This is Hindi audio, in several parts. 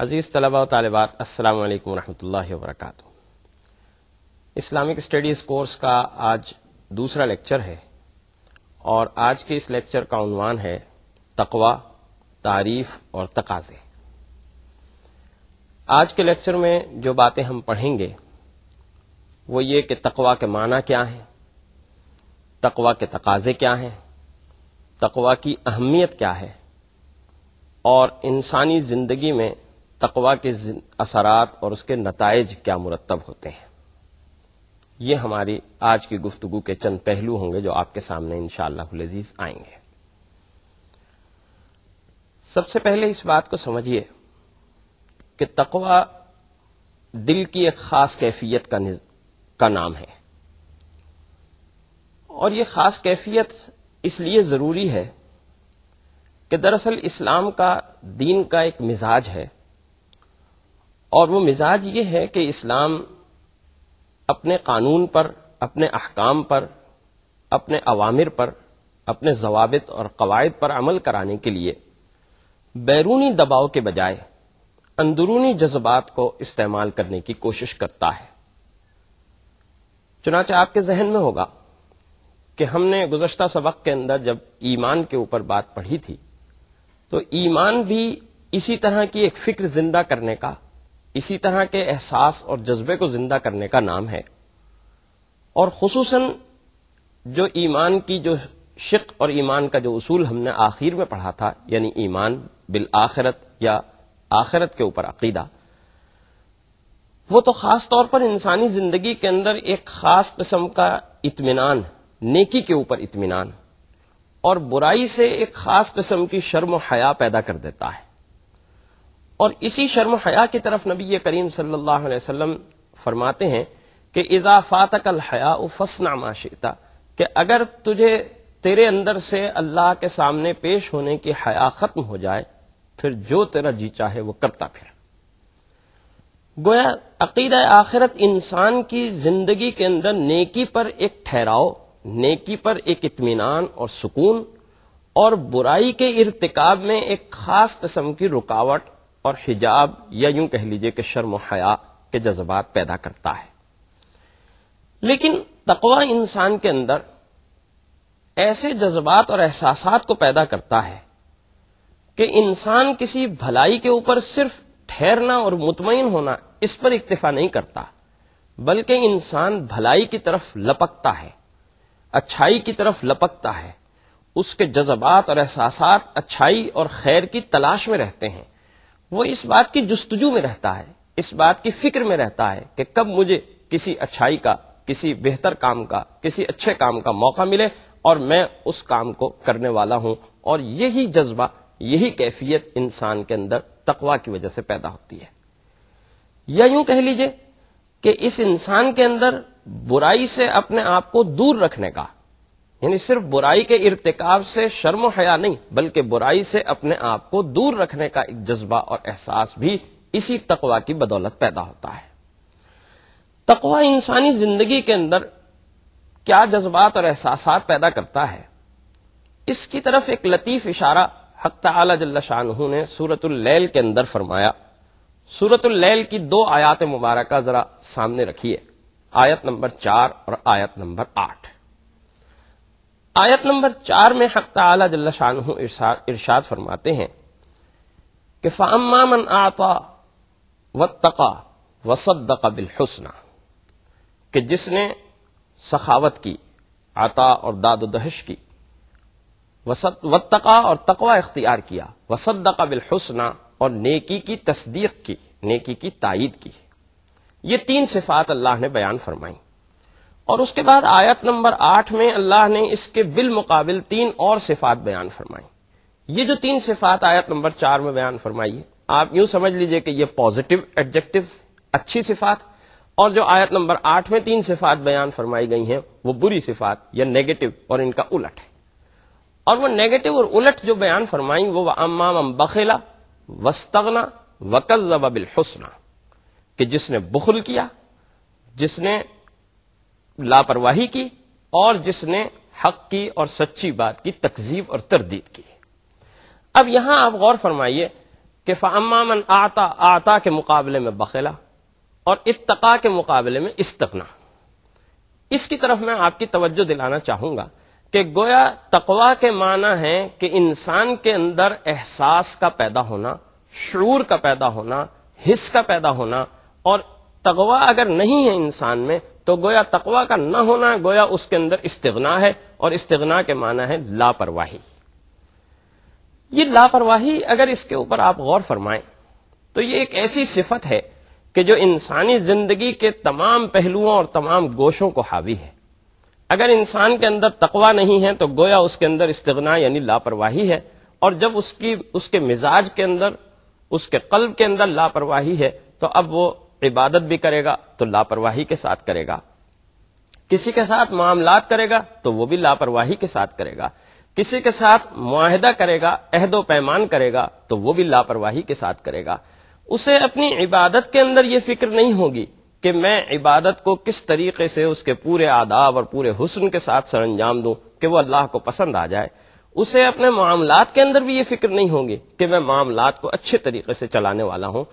अज़ीज़ तलबा तलबात असल वरहल वरक इस्लामिक स्टडीज़ कोर्स का आज दूसरा लेक्चर है और आज के इस लेक्चर का उनवान है तकवा तारीफ और तकाजे आज के लेक्चर में जो बातें हम पढ़ेंगे वो ये कि तकवा के माना क्या हैं तकवा के तकाजे क्या हैं तकवा की अहमियत क्या है और इंसानी जिंदगी में तकवा के असरात और उसके नतज क्या मुरतब होते हैं ये हमारी आज की गुफ्तगु के चंद पहलू होंगे जो आपके सामने इंशालाजीज आएंगे सबसे पहले इस बात को समझिए कि तकवा दिल की एक खास कैफियत का, का नाम है और ये खास कैफियत इसलिए जरूरी है कि दरअसल इस्लाम का दीन का एक मिजाज है और वो मिजाज ये है कि इस्लाम अपने कानून पर अपने अहकाम पर अपने अवामिर पर अपने जवाब और कवायद पर अमल कराने के लिए बैरूनी दबाव के बजाय अंदरूनी जज्बात को इस्तेमाल करने की कोशिश करता है चुनाच आपके जहन में होगा कि हमने गुजशत सबक के अंदर जब ईमान के ऊपर बात पढ़ी थी तो ईमान भी इसी तरह की एक फिक्र जिंदा करने का इसी तरह के एहसास और जज्बे को जिंदा करने का नाम है और खसूस जो ईमान की जो शिक और ईमान का जो उसूल हमने आखिर में पढ़ा था यानी ईमान बिल आखिरत या आखिरत के ऊपर अकीदा वो तो खास तौर पर इंसानी जिंदगी के अंदर एक खास किस्म का इतमान नेकी के ऊपर इतमान और बुराई से एक खास किस्म की शर्म हया पैदा कर देता है और इसी शर्म हया की तरफ नबी करीम सल्लल्लाहु अलैहि वसल्लम फरमाते हैं कि इजाफात कल हया फसना माशिता कि अगर तुझे तेरे अंदर से अल्लाह के सामने पेश होने की हया खत्म हो जाए फिर जो तेरा जी चाहे वो करता फिर गोया अकीद आखिरत इंसान की जिंदगी के अंदर नेकी पर एक ठहराव नेकी पर एक इतमान और सुकून और बुराई के इरतकाब में एक खास कस्म की रुकावट और हिजाब या यूं कह लीजिए कि शर्म हया के जज्बात पैदा करता है लेकिन तकवा इंसान के अंदर ऐसे जज्बात और एहसास को पैदा करता है कि इंसान किसी भलाई के ऊपर सिर्फ ठहरना और मुतमिन होना इस पर इक्तफा नहीं करता बल्कि इंसान भलाई की तरफ लपकता है अच्छाई की तरफ लपकता है उसके जज्बात और एहसास अच्छाई और खैर की तलाश में रहते हैं वो इस बात की जस्तजू में रहता है इस बात की फिक्र में रहता है कि कब मुझे किसी अच्छाई का किसी बेहतर काम का किसी अच्छे काम का मौका मिले और मैं उस काम को करने वाला हूं और यही जज्बा यही कैफियत इंसान के अंदर तकवा की वजह से पैदा होती है या यूं कह लीजिए कि इस इंसान के अंदर बुराई से अपने आप को दूर रखने का यानी सिर्फ बुराई के इरतकाब से शर्म हया नहीं बल्कि बुराई से अपने आप को दूर रखने का एक जज्बा और एहसास भी इसी तकवा की बदौलत पैदा होता है तकवा इंसानी जिंदगी के अंदर क्या जज्बात और एहसास पैदा करता है इसकी तरफ एक लतीफ इशारा हक तला जल्ला ने सूरतुल्लैल के अंदर फरमाया सूरत की दो आयात मुबारक जरा सामने रखी है आयत नंबर चार और आयत नंबर आठ आयत नंबर चार में हक ताला जल्ला शाह इरशाद फरमाते हैं कि फ़ामा मन आता व तका व सद्दका बिलहसना कि जिसने सखावत की आता और दाद दहश की व तका और तकवा अख्तियार किया वसद सद्दका बिलहसना और नेकी की तस्दीक की नेकी की तायद की ये तीन सिफात अल्लाह ने बयान फरमाई और उसके बाद आयत नंबर आठ में अल्लाह ने इसके बिलमुकाबिल तीन और सिफात बयान फरमाई ये जो तीन सिफात आयत नंबर चार में बयान फरमाई है आप यूं समझ लीजिए कि ये पॉजिटिव एडजेक्टिव अच्छी सिफात और जो आयत नंबर आठ में तीन सिफात बयान फरमाई गई हैं वो बुरी सिफात या नेगेटिव और इनका उलट है और वो नेगेटिव और उलट जो बयान फरमाई वो अम्माम बखेला वस्तगना वकल बिल हुसना कि जिसने बुखल किया जिसने लापरवाही की और जिसने हक की और सच्ची बात की तकजीब और तरदीद की अब यहां आप गौर फरमाइए कि फ़ामन आता आता के मुकाबले में बखेला और इतका के मुकाबले में इस्तना इसकी तरफ मैं आपकी तवज्जो दिलाना चाहूंगा कि गोया तकवा के माना है कि इंसान के अंदर एहसास का पैदा होना शूर का पैदा होना हिस्स का पैदा होना और तगवा अगर नहीं है इंसान में तो गोया तकवा का ना होना गोया उसके अंदर इस्तना है और इस्तना के माना है लापरवाही ये लापरवाही अगर इसके ऊपर आप गौर फरमाएं तो ये एक ऐसी सिफत है कि जो इंसानी जिंदगी के तमाम पहलुओं और तमाम गोशों को हावी है अगर इंसान के अंदर तकवा नहीं है तो गोया उसके अंदर इस्तना यानी लापरवाही है और जब उसकी उसके मिजाज के अंदर उसके कल्ब के अंदर लापरवाही है तो अब वो इबादत भी करेगा तो लापरवाही के साथ करेगा किसी के साथ मामलात करेगा तो वो भी लापरवाही के साथ करेगा किसी के साथ माहदा करेगा अहदो पैमान करेगा तो वो भी लापरवाही के साथ करेगा उसे अपनी इबादत के अंदर ये फिक्र नहीं होगी कि मैं इबादत को किस तरीके से उसके पूरे आदाब और पूरे हुसन के साथ सर अंजाम दूं कि वो अल्लाह को पसंद आ जाए उसे अपने मामलात के अंदर भी ये फिक्र नहीं होगी कि मैं मामलात को अच्छे तरीके से चलाने वाला हूं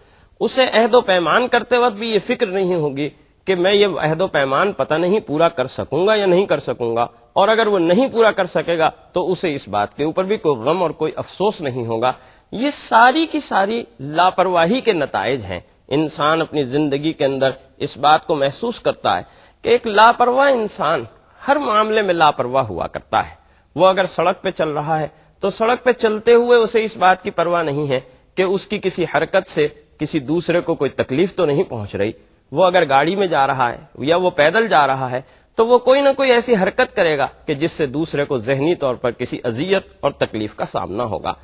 उसे अहदो पैमान करते वक्त भी ये फिक्र नहीं होगी कि मैं ये अहदो पैमान पता नहीं पूरा कर सकूंगा या नहीं कर सकूंगा और अगर वो नहीं पूरा कर सकेगा तो उसे इस बात के ऊपर भी कोई गम और कोई अफसोस नहीं होगा ये सारी की सारी लापरवाही के नतज हैं इंसान अपनी जिंदगी के अंदर इस बात को महसूस करता है कि एक लापरवाह इंसान हर मामले में लापरवाह हुआ करता है वो अगर सड़क पे चल रहा है तो सड़क पे चलते हुए उसे इस बात की परवाह नहीं है कि उसकी किसी हरकत से किसी दूसरे को कोई तकलीफ तो नहीं पहुंच रही वो अगर गाड़ी में जा रहा है या वो पैदल जा रहा है तो वो कोई ना कोई ऐसी हरकत करेगा कि जिससे दूसरे को जहनी तौर पर किसी अजियत और तकलीफ का सामना होगा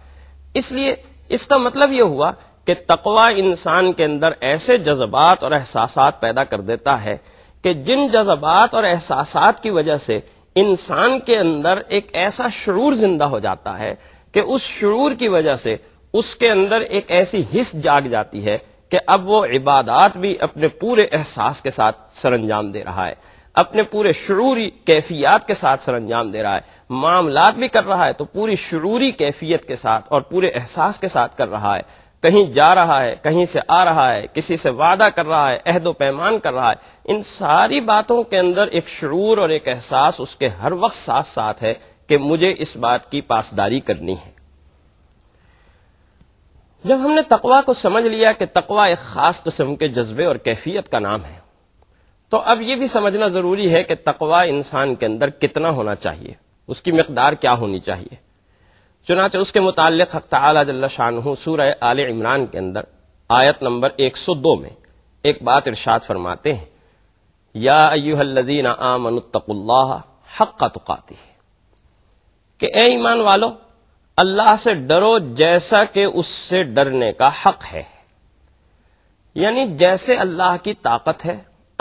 इसलिए इसका मतलब यह हुआ कि तकवा इंसान के अंदर ऐसे जज्बात और एहसास पैदा कर देता है कि जिन जज्बात और एहसास की वजह से इंसान के अंदर एक ऐसा शरूर जिंदा हो जाता है कि उस शुरू की वजह से उसके अंदर एक ऐसी हिस्स जाग जाती है कि अब वो इबादात भी अपने पूरे एहसास के साथ सर अंजाम दे रहा है अपने पूरे शुरूरी कैफियत के साथ सर अंजाम दे रहा है मामलात भी कर रहा है तो पूरी शुरूरी कैफियत के साथ और पूरे एहसास के साथ कर रहा है कहीं जा रहा है कहीं से आ रहा है किसी से वादा कर रहा है अहदो पैमान कर रहा है इन सारी बातों के अंदर एक शरूर और एक एहसास उसके हर वक्त साथ साथ है कि मुझे इस बात की पासदारी करनी है जब हमने तकवा को समझ लिया कि तकवा एक ख़ास किस्म के जज्बे और कैफियत का नाम है तो अब यह भी समझना ज़रूरी है कि तकवा इंसान के अंदर कितना होना चाहिए उसकी मकदार क्या होनी चाहिए चुनाच उसके मुतालिक हक शाह सूर आल इमरान के अंदर आयत नंबर एक सौ दो में एक बात इर्शाद फरमाते हैं या अयुहल्लदीन आमनतकुल्ला हक का तुकाती है कि ए ईमान वालों अल्लाह से डरो जैसा कि उससे डरने का हक है यानी जैसे अल्लाह की ताकत है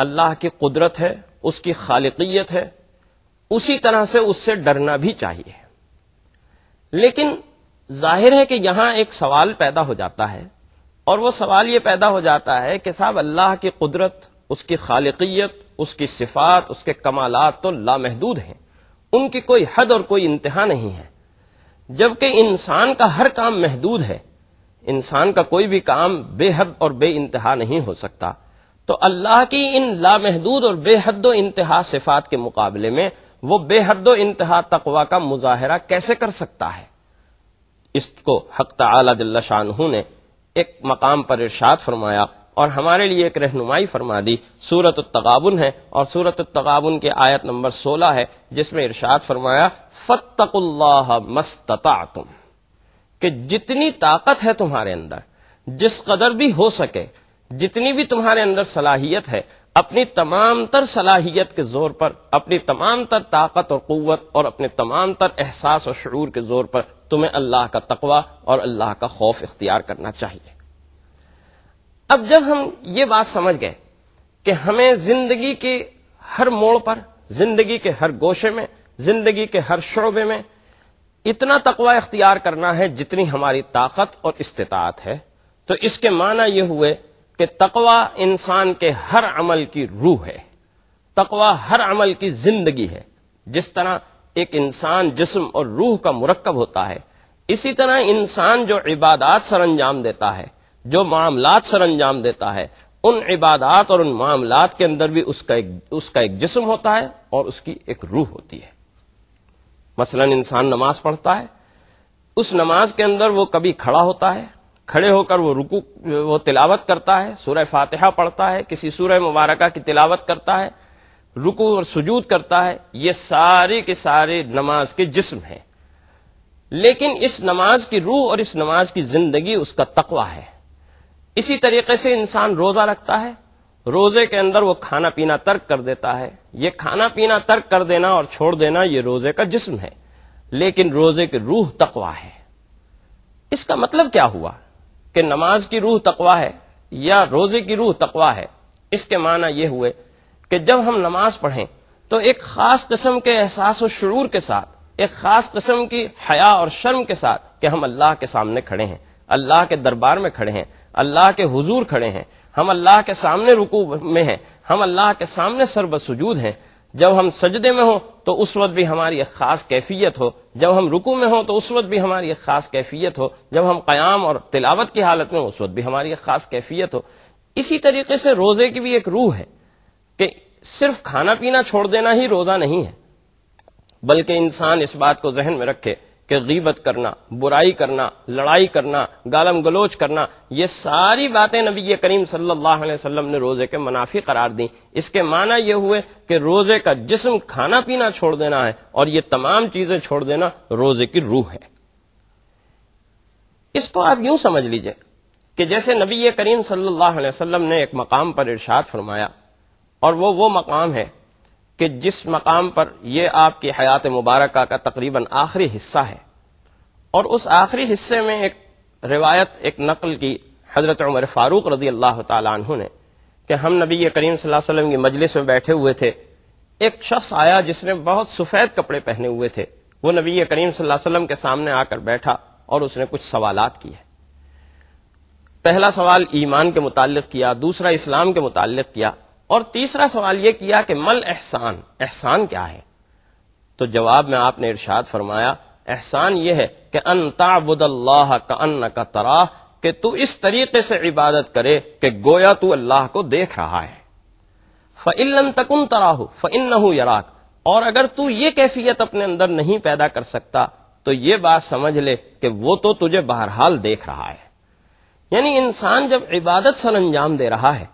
अल्लाह की कुदरत है उसकी खालिकियत है उसी तरह से उससे डरना भी चाहिए लेकिन जाहिर है कि यहां एक सवाल पैदा हो जाता है और वो सवाल ये पैदा हो जाता है कि साहब अल्लाह की कुदरत उसकी खालिकियत उसकी सिफात उसके कमालत तो लामहदूद हैं उनकी कोई हद और कोई इंतहा नहीं है जबकि इंसान का हर काम महदूद है इंसान का कोई भी काम बेहद और बे इंतहा नहीं हो सकता तो अल्लाह की इन लामहदूद और बेहद इंतहा सिफात के मुकाबले में वो बेहद इंतहा तकवा का मुजाहरा कैसे कर सकता है इसको हक तला शाह ने एक मकाम पर इर्शाद फरमाया और हमारे लिए एक रहनुमाई फरमा दी सूरत तगाबन है और सूरत तगाबन के आयत नंबर सोलह है जिसमें इरशाद फरमाया फतकुल्लाह मस्तता तुम कि जितनी ताकत है तुम्हारे अंदर जिस कदर भी हो सके जितनी भी तुम्हारे अंदर सलाहियत है अपनी तमाम तर सलाहियत के जोर पर अपनी तमाम तर ताकत और क़वत और अपने तमाम तर एहसास और शूर के जोर पर तुम्हें अल्लाह का तकवा और अल्लाह का खौफ इख्तियार करना चाहिए अब जब हम ये बात समझ गए कि हमें जिंदगी के हर मोड़ पर जिंदगी के हर गोशे में जिंदगी के हर शोबे में इतना तकवा इख्तियार करना है जितनी हमारी ताकत और इस्तात है तो इसके माना यह हुए कि तकवा इंसान के हर अमल की रूह है तकवा हर अमल की जिंदगी है जिस तरह एक इंसान जिस्म और रूह का मुरक्ब होता है इसी तरह इंसान जो इबादात सर अंजाम देता है जो मामला सर अंजाम देता है उन इबादात और उन मामला के अंदर भी उसका एक उसका एक जिसम होता है और उसकी एक रूह होती है मसलन इंसान नमाज पढ़ता है उस नमाज के अंदर वो कभी खड़ा होता है खड़े होकर वो रुकू वो तिलावत करता है सूरह फातहा पढ़ता है किसी सूरह मुबारक की तिलावत करता है रुकू और सुजूद करता है ये सारी के सारे नमाज के जिसम है लेकिन इस नमाज की रूह और इस नमाज की जिंदगी उसका तकवा है इसी तरीके से इंसान रोजा रखता है रोजे के अंदर वो खाना पीना तर्क कर देता है ये खाना पीना तर्क कर देना और छोड़ देना ये रोजे का जिस्म है लेकिन रोजे की रूह तकवा है इसका मतलब क्या हुआ कि नमाज की रूह तकवा है या रोजे की रूह तकवा है इसके माना यह हुए कि जब हम नमाज पढ़ें तो एक खास किस्म के एहसास व शुरू के साथ एक खास किस्म की हया और शर्म के साथ कि हम अल्लाह के सामने खड़े हैं अल्लाह के दरबार में खड़े हैं अल्लाह के हुजूर खड़े हैं हम अल्लाह के सामने रुकू में हैं हम अल्लाह के सामने सरब सजूद हैं जब हम सजदे में हो तो उस वक्त भी हमारी एक खास कैफियत हो जब हम रुकू में हो तो उस वक्त भी हमारी एक खास कैफियत हो जब हम कयाम और तिलावत की हालत में उस वक्त भी हमारी एक खास कैफियत हो इसी तरीके से रोजे की भी एक रूह है कि सिर्फ खाना पीना छोड़ देना ही रोजा नहीं है बल्कि इंसान इस बात को जहन में रखे कि गीबत करना बुराई करना लड़ाई करना गालम गलोच करना ये सारी बातें नबी करीम सल्लल्लाहु अलैहि वसल्लम ने रोजे के मुनाफी करार दी इसके माना ये हुए कि रोजे का जिस्म खाना पीना छोड़ देना है और ये तमाम चीजें छोड़ देना रोजे की रूह है इसको आप यूं समझ लीजिए कि जैसे नबी करीम सल्लल्लाहु अलैहि वसल्लम ने एक मकाम पर इरशाद फरमाया और वो वो मकाम है कि जिस मकाम पर यह आपकी हयात मुबारक का तकरीबन आखिरी हिस्सा है और उस आखिरी हिस्से में एक रिवायत एक नकल की हजरत उमर फारूक रदी अल्लाह तु ने कि हम नबी करीम वसल्लम की मजलिस में बैठे हुए थे एक शख्स आया जिसने बहुत सफ़ेद कपड़े पहने हुए थे वो नबी करीम वसल्लम के सामने आकर बैठा और उसने कुछ सवालात किए पहला सवाल ईमान के मुतालिक किया दूसरा इस्लाम के मुतालिक किया और तीसरा सवाल यह किया कि मल एहसान एहसान क्या है तो जवाब में आपने इर्शाद फरमाया एहसान यह है कि अन का अन्न का तराह कि तू इस तरीके से इबादत करे कि गोया तू अल्लाह को देख रहा है फ़िल्लन तकुन तराहू फ़िन यराक और अगर तू ये कैफियत अपने अंदर नहीं पैदा कर सकता तो ये बात समझ ले कि वो तो तुझे बहरहाल देख रहा है यानी इंसान जब इबादत सर अंजाम दे रहा है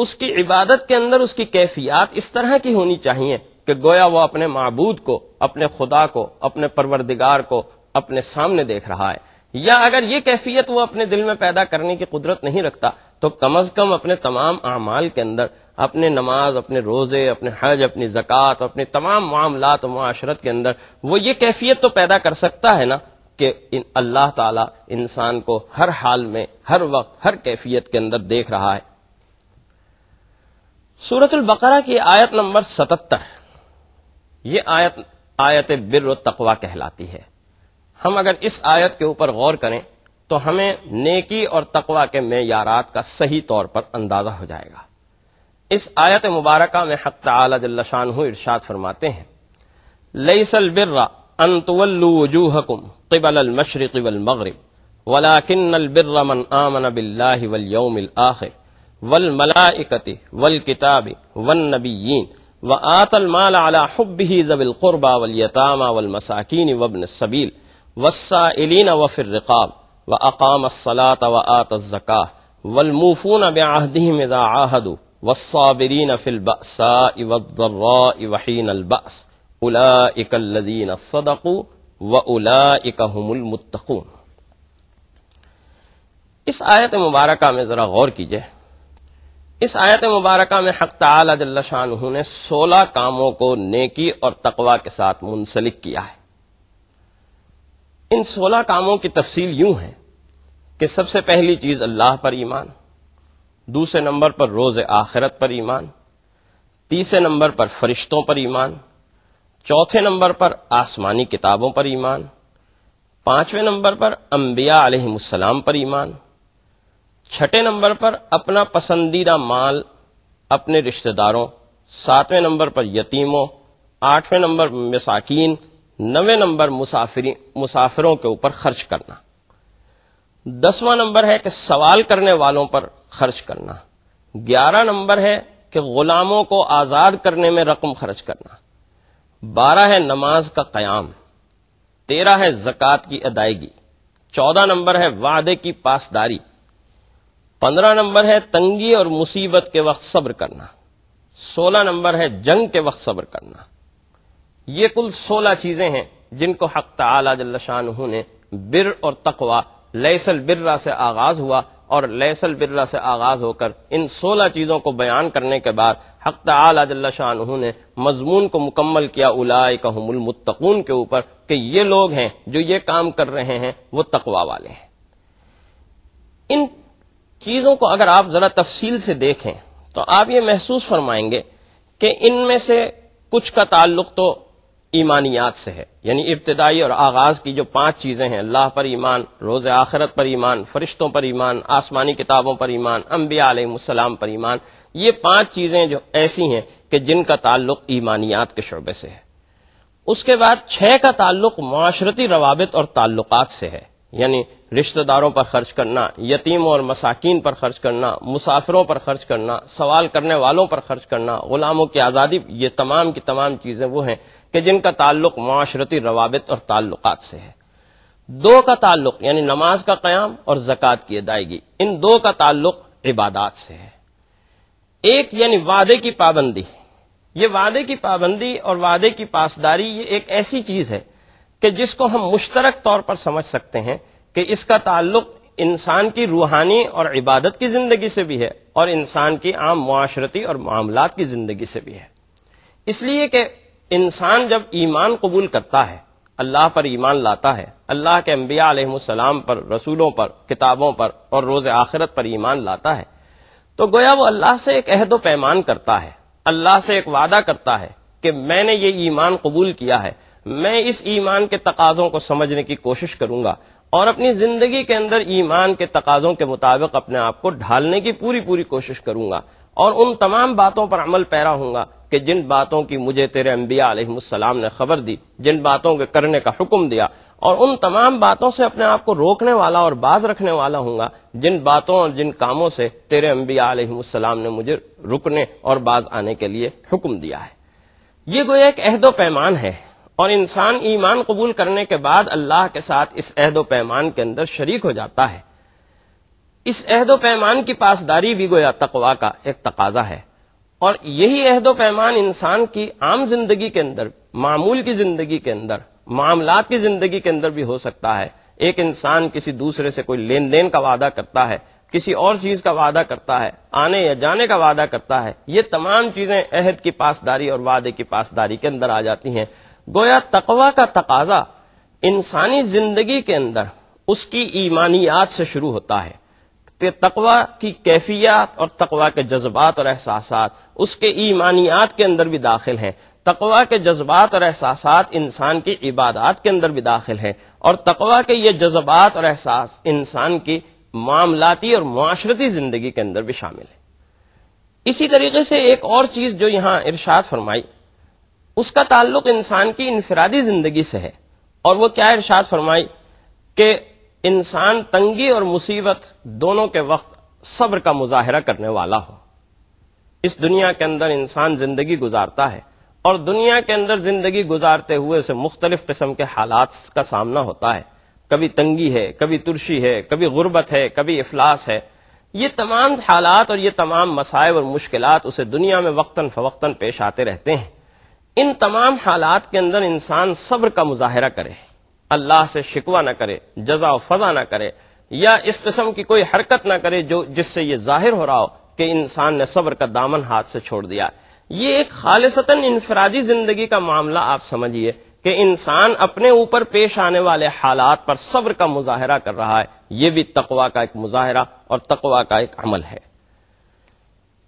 उसकी इबादत के अंदर उसकी कैफियात इस तरह की होनी चाहिए कि गोया वो अपने मबूद को अपने खुदा को अपने परवरदिगार को अपने सामने देख रहा है या अगर ये कैफियत वो अपने दिल में पैदा करने की कुदरत नहीं रखता तो कम अज कम अपने तमाम अमाल के अंदर अपने नमाज अपने रोजे अपने हज अपनी जक़ात अपने तमाम मामलात माशरत के अंदर वो ये कैफियत तो पैदा कर सकता है ना कि अल्लाह ताला इंसान को हर हाल में हर वक्त हर कैफियत के अंदर देख रहा है सूरतुल बकरा की आयत नंबर सतहत्तर ये आयत आयत बिर तकवा कहलाती है हम अगर इस आयत के ऊपर गौर करें तो हमें नेकी और तकवा के मैारात का सही तौर पर अंदाजा हो जाएगा इस आयत मुबारक में हक तलाशान इर्शाद फरमाते हैं लईसल बिर्रा अनतवल्लूजूहकुम क़िबल मशरक़ मगरब वलाकिन बिर्रमन आमन बिल्ला आखिर वल मलाइकति वल किताब वन नबीन व आतल माल अला हब्बी जबिल कुरबा वल यतामा वल मसाकिन वबन सबील वसाइलिन व फिर रिकाब व अकाम सलात व आत जका वल मूफून बहदीम आहदु वसाबरीन फिल बसा इवरा इवहीन अलबस उला इकल्लदीन सदकू व उला इकहमुलमतकून इस आयत मुबारक में ज़रा गौर कीजिए इस आयत मुबारक में हक तला ने सोलह कामों को नेकी और तकवा के साथ मुंसलिक किया है इन सोलह कामों की तफसील यूं है कि सबसे पहली चीज अल्लाह पर ईमान दूसरे नंबर पर रोज आखिरत पर ईमान तीसरे नंबर पर फरिश्तों पर ईमान चौथे नंबर पर आसमानी किताबों पर ईमान पांचवें नंबर पर अम्बिया आलम पर ईमान छठे नंबर पर अपना पसंदीदा माल अपने रिश्तेदारों सातवें नंबर पर यतीमों आठवें नंबर मसाकिन नवे नंबर मुसाफिरी मुसाफिरों के ऊपर खर्च करना दसवां नंबर है कि सवाल करने वालों पर खर्च करना ग्यारह नंबर है कि गुलामों को आज़ाद करने में रकम खर्च करना बारह है नमाज का क्याम तेरह है जक़ात की अदायगी चौदह नंबर है वादे की पासदारी पंद्रह नंबर है तंगी और मुसीबत के वक्त सब्र करना सोलह नंबर है जंग के वक्त सब्र करना ये कुल सोलह चीजें हैं जिनको हक तला जल्लाशाह ने बिर और तकवा लैसल बिर्रा से आगाज हुआ और लैसल बिर्रा से आगाज होकर इन सोलह चीजों को बयान करने के बाद हक शाह ने मजमून को मुकम्मल किया उलाय कहमुलमतकून के ऊपर कि ये लोग हैं जो ये काम कर रहे हैं वो तकवा वाले हैं इन चीज़ों को अगर आप ज़रा तफसील से देखें तो आप ये महसूस फरमाएंगे कि इनमें से कुछ का ताल्लुक तो ईमानियात से है यानी इब्तदाई और आगाज की जो पांच चीजें हैं अल्लाह पर ईमान रोज आखरत पर ईमान फरिश्तों पर ईमान आसमानी किताबों पर ईमान अम्बिया आलम पर ईमान ये पांच चीजें जो ऐसी हैं कि जिनका ताल्लुक ईमानियात के शोबे से है उसके बाद छह का ताल्लुक माशरती रवाबित और ताल्लुक से है यानी रिश्तेदारों पर खर्च करना यतीमों और मसाकिन पर खर्च करना मुसाफिरों पर खर्च करना सवाल करने वालों पर खर्च करना गुलामों की आज़ादी ये तमाम की तमाम चीज़ें वो हैं कि जिनका ताल्लुक माशरती रवाबित और ताल्लुक से है दो का ताल्लुक यानी नमाज का क्याम और जक़ात की अदायगी इन दो का ताल्लुक इबादत से है एक यानी वादे की पाबंदी ये वादे की पाबंदी और वादे की पासदारी ये एक ऐसी चीज़ है कि जिसको हम मुश्तरक तौर पर समझ सकते हैं कि इसका ताल्लुक इंसान की रूहानी और इबादत की जिंदगी से भी है और इंसान की आम माशरती और मामलात की जिंदगी से भी है इसलिए कि इंसान जब ईमान कबूल करता है अल्लाह पर ईमान लाता है अल्लाह के अम्बियाम पर रसूलों पर किताबों पर और रोज आखिरत पर ईमान लाता है तो गोया वो अल्लाह से एक अहदो पैमान करता है अल्लाह से एक वादा करता है कि मैंने ये ईमान कबूल किया है मैं इस ईमान के तकाजों को समझने की कोशिश करूंगा और अपनी जिंदगी के अंदर ईमान के तकाजों के मुताबिक अपने आप को ढालने की पूरी पूरी कोशिश करूंगा और उन तमाम बातों पर अमल पैरा हूंगा कि जिन बातों की मुझे तेरे अम्बिया ने खबर दी जिन बातों के करने का हुक्म दिया और उन तमाम बातों से अपने आप को रोकने वाला और बाज रखने वाला होंगे जिन बातों और जिन कामों से तेरे अम्बिया ने मुझे रुकने और बाज आने के लिए हुक्म दिया है ये कोई एक अहदो पैमान है और इंसान ईमान कबूल करने के बाद अल्लाह के साथ इस अहद पैमान के अंदर शरीक हो जाता है इस अहद पैमान की पासदारी भी गोया तकवा का एक तकाजा है और यही अहद पैमान इंसान की आम जिंदगी के अंदर मामूल की जिंदगी के अंदर मामलात की जिंदगी के अंदर भी हो सकता है एक इंसान किसी दूसरे से कोई लेन देन का वादा करता है किसी और चीज का वादा करता है आने या जाने का वादा करता है ये तमाम चीजें अहद की पासदारी और वादे की पासदारी के अंदर आ जाती हैं गोया तकवा का तकाजा इंसानी जिंदगी के अंदर उसकी ईमानियात से शुरू होता है तकवा की कैफियत और तकवा के जज्बात और एहसास उसके ईमानियात के अंदर भी दाखिल हैं तकवा के जज्बात और एहसास इंसान की इबादत के अंदर भी दाखिल हैं और तकवा के ये जज्बात और एहसास इंसान की मामलाती और माशरती जिंदगी के अंदर भी शामिल है इसी तरीके से एक और चीज जो यहां इर्शाद फरमाई उसका ताल्लुक इंसान की इनफरादी जिंदगी से है और वो क्या इर्शाद फरमाई के इंसान तंगी और मुसीबत दोनों के वक्त सब्र का मुजाहरा करने वाला हो इस दुनिया के अंदर इंसान जिंदगी गुजारता है और दुनिया के अंदर जिंदगी गुजारते हुए उसे मुख्तलिफ किस्म के हालात का सामना होता है कभी तंगी है कभी तुरशी है कभी गुर्बत है कभी अफलास है ये तमाम हालात और ये तमाम मसायब और मुश्किल उसे दुनिया में वक्ता फवक्ता पेश आते रहते हैं इन तमाम हालात के अंदर इंसान सब्र का मुजाहरा करे अल्लाह से शिकवा ना करे जजा फजा ना करे या इस किस्म की कोई हरकत ना करे जो जिससे ये जाहिर हो रहा हो कि इंसान ने सब्र का दामन हाथ से छोड़ दिया ये एक खालिशता इनफरादी जिंदगी का मामला आप समझिए कि इंसान अपने ऊपर पेश आने वाले हालात पर सब्र का मुजाहरा कर रहा है यह भी तकवा का एक मुजाहरा और तकवा का एक अमल है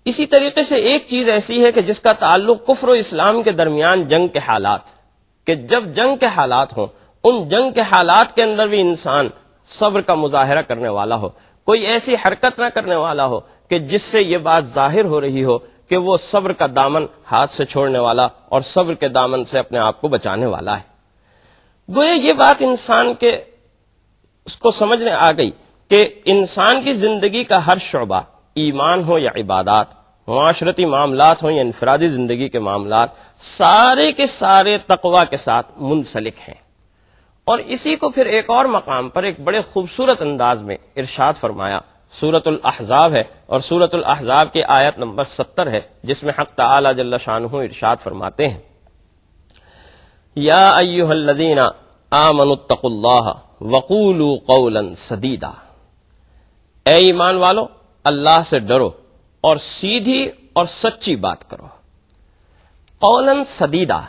इसी तरीके से एक चीज ऐसी है कि जिसका ताल्लुक कुफर इस्लाम के दरमियान जंग के हालात कि जब जंग के हालात हों उन जंग के हालात के अंदर भी इंसान सब्र का मुजाहरा करने वाला हो कोई ऐसी हरकत ना करने वाला हो कि जिससे ये बात जाहिर हो रही हो कि वो सब्र का दामन हाथ से छोड़ने वाला और सब्र के दामन से अपने आप को बचाने वाला है गोया ये बात इंसान के उसको समझने आ गई कि इंसान की जिंदगी का हर शोबा ईमान हो या इबादत माशरती मामला हों या इनफरादी ज़िंदगी के मामला सारे के सारे तकवा के साथ मुंसलिक हैं और इसी को फिर एक और मकाम पर एक बड़े खूबसूरत अंदाज में इर्शाद फरमाया सूरत अहजाब है और सूरत अहजाब की आयत नंबर सत्तर है जिसमें हक तला जल्ला शाह इरशाद फरमाते हैं या अयुहल्लदीना आमनुत्तकुल्लाह वकूलू सदीदा ए ईमान वालो अल्लाह से डरो और सीधी और सच्ची बात करो कौलन सदीदा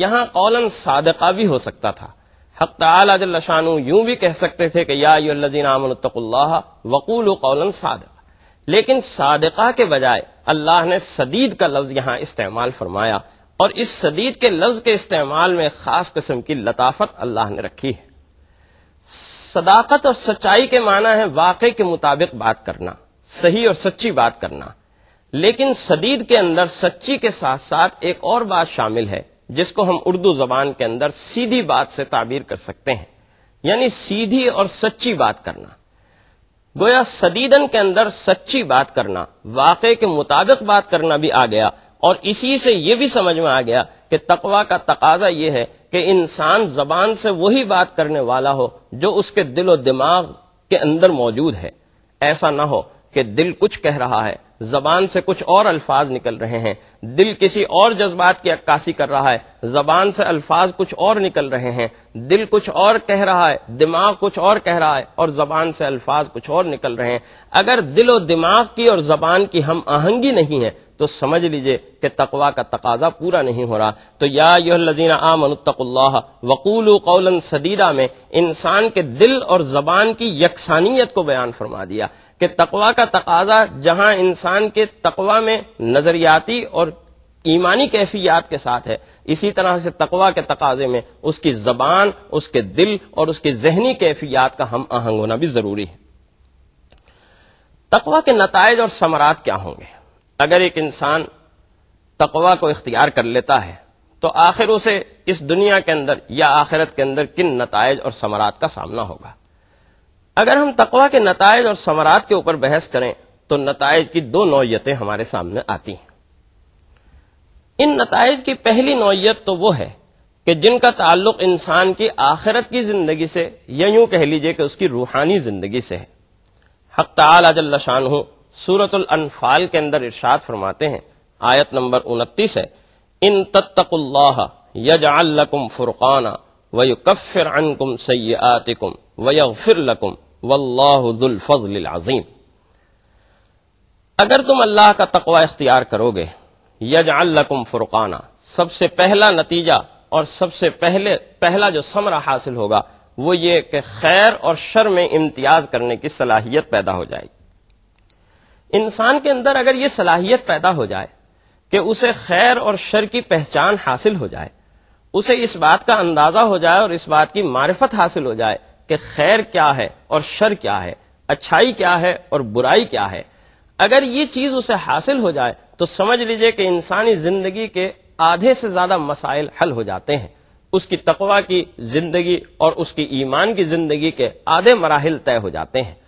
यहां कौलन सादका भी हो सकता था हक तलाशानु यूं भी कह सकते थे कि याजीनातल्ला वकूल कौलन सादका लेकिन सादका के बजाय अल्लाह ने सदीद का लफ्ज यहां इस्तेमाल फरमाया और इस सदीद के लफ्ज के इस्तेमाल में खास किस्म की लताफत अल्लाह ने रखी है सदाकत और सच्चाई के माना है वाक़े के मुताबिक बात करना सही और सच्ची बात करना लेकिन सदीद के अंदर सच्ची के साथ साथ एक और बात शामिल है जिसको हम उर्दू जबान के अंदर सीधी बात से ताबीर कर सकते हैं यानी सीधी और सच्ची बात करना गोया सदीदन के अंदर सच्ची बात करना वाक़े के मुताबिक बात करना भी आ गया और इसी से यह भी समझ में आ गया कि तकवा का तकाजा यह है कि इंसान जबान से वही बात करने वाला हो जो उसके दिलो दिमाग के अंदर मौजूद है ऐसा ना हो कि दिल कुछ कह रहा है जबान से कुछ और अल्फाज निकल रहे हैं दिल किसी और जज्बात की अक्कासी कर रहा है जबान से अल्फाज कुछ और निकल रहे हैं दिल कुछ और कह रहा है दिमाग कुछ और कह रहा है और जबान से अल्फाज कुछ और निकल रहे हैं अगर दिल और दिमाग की और जबान की हम आहंगी नहीं है तो समझ लीजिए कि तकवा का तकाजा पूरा नहीं हो रहा तो या लजीना आमनतकुल्ला वकूल कौलन सदीदा में इंसान के दिल और जबान की यकसानियत को बयान फरमा दिया कि तकवा का तकाजा जहां इंसान के तकवा में नजरियाती और ईमानी कैफियात के साथ है इसी तरह से तकवा के तकाजे में उसकी जबान उसके दिल और उसकी जहनी कैफियात का हम आहंग होना भी जरूरी है तकवा के नतज और समरात क्या होंगे अगर एक इंसान तकवा को इख्तियार कर लेता है तो आखिर उसे इस दुनिया के अंदर या आखिरत के अंदर किन नतज और समरात का सामना होगा अगर हम तकवा के नतज और समरात के ऊपर बहस करें तो नतज की दो नौयतें हमारे सामने आती हैं इन नतज की पहली नौयत तो वो है कि जिनका ताल्लुक इंसान की आखिरत की जिंदगी से या यूं कह लीजिए कि उसकी रूहानी जिंदगी से है हक तजल्ला शान हूँ अनफाल के अंदर इर्शाद फरमाते हैं आयत नंबर उनतीस है इन तत्तकुल्लाह यजअल फुरकाना वयुकफ़िर अनकुम सयातिकुम वयफिर लकुम वल्लाफल अजीम अगर तुम अल्लाह का तकवा इख्तियार करोगे यजाल लकुम फुरकाना सबसे पहला नतीजा और सबसे पहले पहला जो समरा हासिल होगा वो ये कि खैर और शर में इम्तियाज करने की सलाहियत पैदा हो जाएगी इंसान के अंदर अगर ये सलाहियत पैदा हो जाए कि उसे खैर और शर की पहचान हासिल हो जाए उसे इस बात का अंदाजा हो जाए और इस बात की मार्फत हासिल हो जाए कि खैर क्या है और शर क्या है अच्छाई क्या है और बुराई क्या है अगर ये चीज उसे हासिल हो जाए तो समझ लीजिए कि इंसानी जिंदगी के आधे से ज्यादा मसाइल हल हो जाते हैं उसकी तकवा की जिंदगी और उसकी ईमान की जिंदगी के आधे मराहल तय हो जाते हैं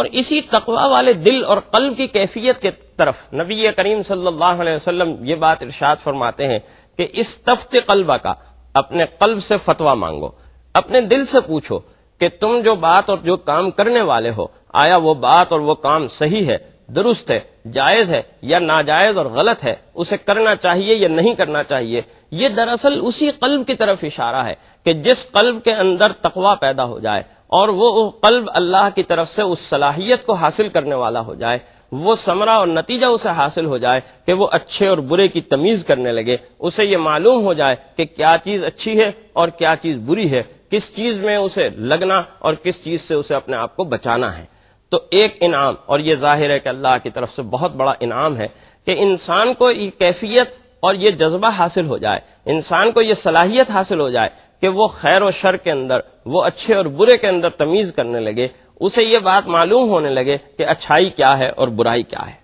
और इसी तकवा वाले दिल और कल की कैफियत के तरफ नबी करीम सल्लाम ये बात इर्शाद फरमाते हैं कि इस तफ्त कल्बा का अपने कल्ब से फतवा मांगो अपने दिल से पूछो कि तुम जो बात और जो काम करने वाले हो आया वो बात और वो काम सही है दुरुस्त है जायज है या नाजायज और गलत है उसे करना चाहिए या नहीं करना चाहिए ये दरअसल उसी कल्ब की तरफ इशारा है कि जिस कल्ब के अंदर तकवा पैदा हो जाए और वो कल्ब अल्लाह की तरफ से उस सलाहियत को हासिल करने वाला हो जाए वो समरा और नतीजा उसे हासिल हो जाए कि वो अच्छे और बुरे की तमीज करने लगे उसे ये मालूम हो जाए कि क्या चीज अच्छी है और क्या चीज बुरी है किस चीज में उसे लगना और किस चीज से उसे अपने आप को बचाना है तो एक इनाम और ये जाहिर है कि अल्लाह की तरफ से बहुत बड़ा इनाम है कि इंसान को ये कैफियत और ये जज्बा हासिल हो जाए इंसान को ये सलाहियत हासिल हो जाए कि वो खैर और शर के अंदर वो अच्छे और बुरे के अंदर तमीज करने लगे उसे ये बात मालूम होने लगे कि अच्छाई क्या है और बुराई क्या है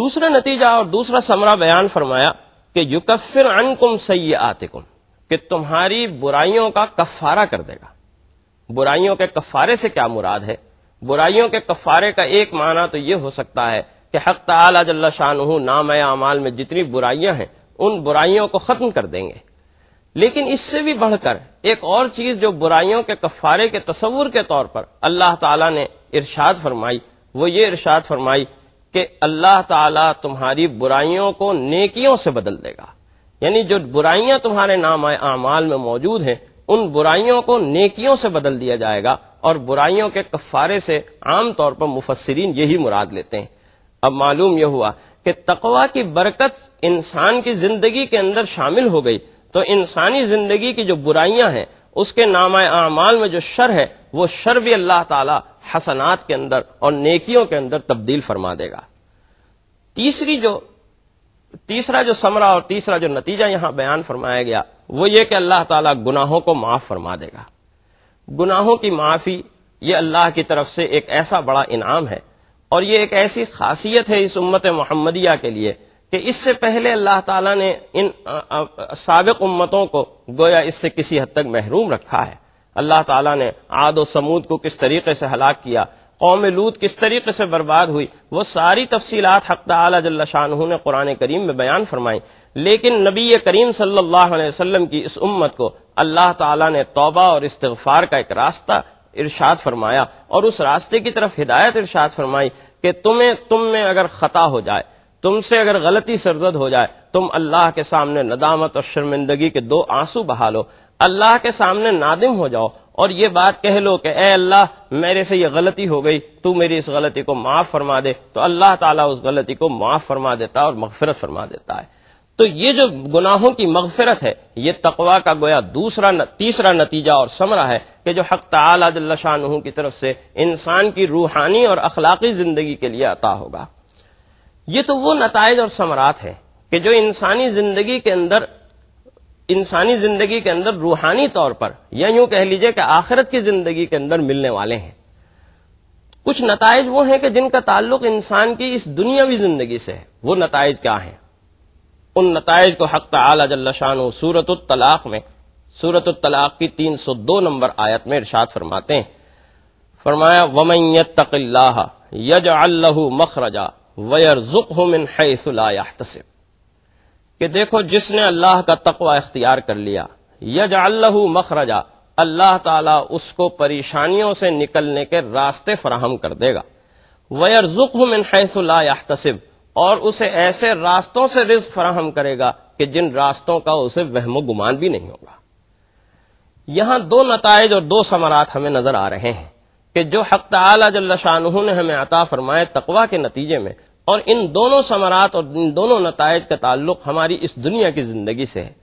दूसरा नतीजा और दूसरा समरा बयान फरमाया कि युकफिर अनकुम सैय आतिकुम कि तुम्हारी बुराइयों का कफारा कर देगा बुराइयों के कफारे से क्या मुराद है बुराइयों के कफारे का एक माना तो यह हो सकता है कि हक तला शाह नाम अमाल में जितनी बुराइयां हैं उन बुराइयों को खत्म कर देंगे लेकिन इससे भी बढ़कर एक और चीज जो बुराइयों के कफारे के तस्वुर के तौर पर अल्लाह ताला ने इरशाद फरमाई वो ये इरशाद फरमाई कि अल्लाह ताला तुम्हारी बुराइयों को नेकियों से बदल देगा यानी जो बुराइयां तुम्हारे नाम आमाल में मौजूद हैं उन बुराइयों को नेकियों से बदल दिया जाएगा और बुराइयों के कफारे से आम तौर पर मुफसरीन यही मुराद लेते हैं अब मालूम यह हुआ कि तकवा की बरकत इंसान की जिंदगी के अंदर शामिल हो गई तो इंसानी जिंदगी की जो बुराइयां हैं उसके नाम अमाल में जो शर है वो शर भी अल्लाह ताला हसनात के अंदर और नेकियों के अंदर तब्दील फरमा देगा तीसरी जो तीसरा जो समरा और तीसरा जो नतीजा यहां बयान फरमाया गया वो ये कि अल्लाह ताला गुनाहों को माफ फरमा देगा गुनाहों की माफी ये अल्लाह की तरफ से एक ऐसा बड़ा इनाम है और ये एक ऐसी खासियत है इस उम्मत मोहम्मदिया के लिए कि इससे पहले अल्लाह ताला ने इन सबक उम्मतों को गोया इससे किसी हद तक महरूम रखा है अल्लाह ताला ने आद व समूद को किस तरीके से हलाक किया कौम लूत किस तरीके से बर्बाद हुई वो सारी तफसी हक तला शाह ने कुरान करीम में बयान फरमाई लेकिन नबी करीम सल्लल्लाहु अलैहि वसल्लम की इस उम्मत को अल्लाह ताला ने तोबा और इस्तफार का एक रास्ता इर्शाद फरमाया और उस रास्ते की तरफ हिदायत इर्शाद फरमाई कि तुम्हें तुम में अगर खता हो जाए तुमसे अगर गलती सरजद हो जाए तुम अल्लाह के सामने नदामत और शर्मिंदगी के दो आंसू बहा लो अल्लाह के सामने नादिम हो जाओ और ये बात कह लो कि ए अल्लाह मेरे से ये गलती हो गई तू मेरी इस गलती को माफ फरमा दे तो अल्लाह ताला उस गलती को माफ फरमा देता है और मगफरत फरमा देता है तो ये जो गुनाहों की मगफरत है ये तकवा का गोया दूसरा न, तीसरा नतीजा और समरा है कि जो हक तला शाह की तरफ से इंसान की रूहानी और अखलाकी जिंदगी के लिए अता होगा ये तो वो नतज और समरात है कि जो इंसानी जिंदगी के अंदर इंसानी जिंदगी के अंदर रूहानी तौर पर या यूं कह लीजिए कि आखिरत की जिंदगी के अंदर मिलने वाले हैं कुछ नतज वो हैं कि जिनका ताल्लुक इंसान की इस दुनियावी जिंदगी से है वो नतज क्या हैं उन नतज को हक तला जल्लाशान सूरत तलाक में सूरत तलाक की तीन सौ दो नंबर आयत में इर्शाद फरमाते हैं फरमाया वमैत तकल्ला यज अल्लाह मखरजा वयरजुकमिन हैसलाहतसिब कि देखो जिसने अल्लाह का तकवा इख्तियार कर लिया यज अल्लाह मखरजा अल्लाह ताला उसको परेशानियों से निकलने के रास्ते फराहम कर देगा वयरजुकमिन हैसलाहतसिब और उसे ऐसे रास्तों से रिस्क फराहम करेगा कि जिन रास्तों का उसे वहमो गुमान भी नहीं होगा यहां दो नतज और दो समरात हमें नजर आ रहे हैं कि जो हक तला जल्ला शाह ने हमें अता फरमाए तकवा के नतीजे में और इन दोनों समरात और इन दोनों नतज का ताल्लुक हमारी इस दुनिया की जिंदगी से है